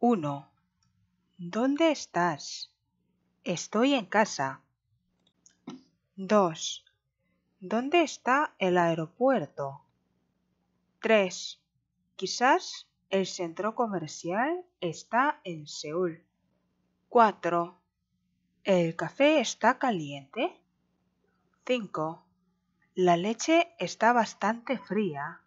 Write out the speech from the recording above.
1. ¿Dónde estás? Estoy en casa. 2. ¿Dónde está el aeropuerto? 3. Quizás el centro comercial está en Seúl. 4. ¿El café está caliente? 5. La leche está bastante fría.